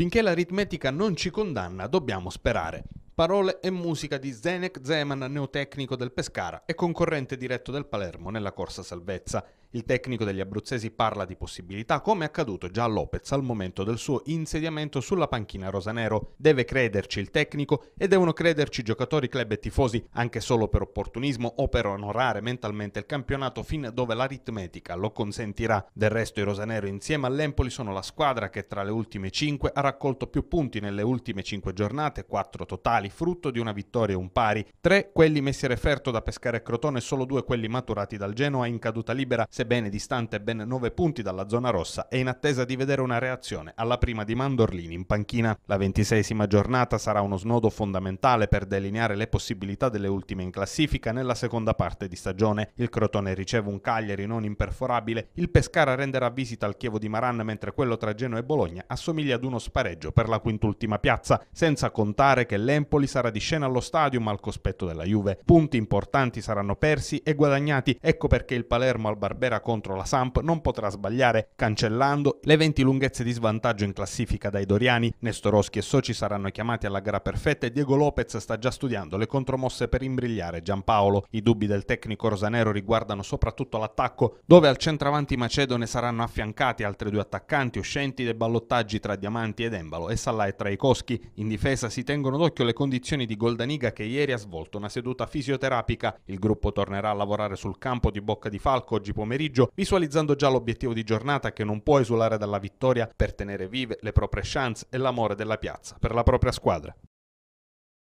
Finché l'aritmetica non ci condanna, dobbiamo sperare. Parole e musica di Zenek Zeman, neotecnico del Pescara e concorrente diretto del Palermo nella corsa salvezza. Il tecnico degli abruzzesi parla di possibilità, come è accaduto già a Lopez al momento del suo insediamento sulla panchina rosanero. Deve crederci il tecnico e devono crederci giocatori, club e tifosi, anche solo per opportunismo o per onorare mentalmente il campionato fin dove l'aritmetica lo consentirà. Del resto i rosanero insieme all'Empoli sono la squadra che tra le ultime 5 ha raccolto più punti nelle ultime 5 giornate, 4 totali, frutto di una vittoria e un pari, 3 quelli messi a referto da Pescare e Crotone e solo 2 quelli maturati dal Genoa in caduta libera sebbene distante ben 9 punti dalla zona rossa, è in attesa di vedere una reazione alla prima di Mandorlini in panchina. La ventisesima giornata sarà uno snodo fondamentale per delineare le possibilità delle ultime in classifica nella seconda parte di stagione. Il Crotone riceve un Cagliari non imperforabile, il Pescara renderà visita al Chievo di Maran mentre quello tra Genoa e Bologna assomiglia ad uno spareggio per la quintultima piazza, senza contare che l'Empoli sarà di scena allo stadium al cospetto della Juve. Punti importanti saranno persi e guadagnati, ecco perché il Palermo al Barbera sfera contro la Samp non potrà sbagliare, cancellando le 20 lunghezze di svantaggio in classifica dai Doriani. Nestoroschi e Soci saranno chiamati alla gara perfetta e Diego Lopez sta già studiando le contromosse per imbrigliare Giampaolo. I dubbi del tecnico rosanero riguardano soprattutto l'attacco, dove al centravanti macedone saranno affiancati altri due attaccanti uscenti dai ballottaggi tra Diamanti ed Embalo e Salah e Traikowski. In difesa si tengono d'occhio le condizioni di Goldaniga che ieri ha svolto una seduta fisioterapica. Il gruppo tornerà a lavorare sul campo di Bocca di Falco oggi pomeriggio pomeriggio, visualizzando già l'obiettivo di giornata che non può esulare dalla vittoria per tenere vive le proprie chance e l'amore della piazza per la propria squadra.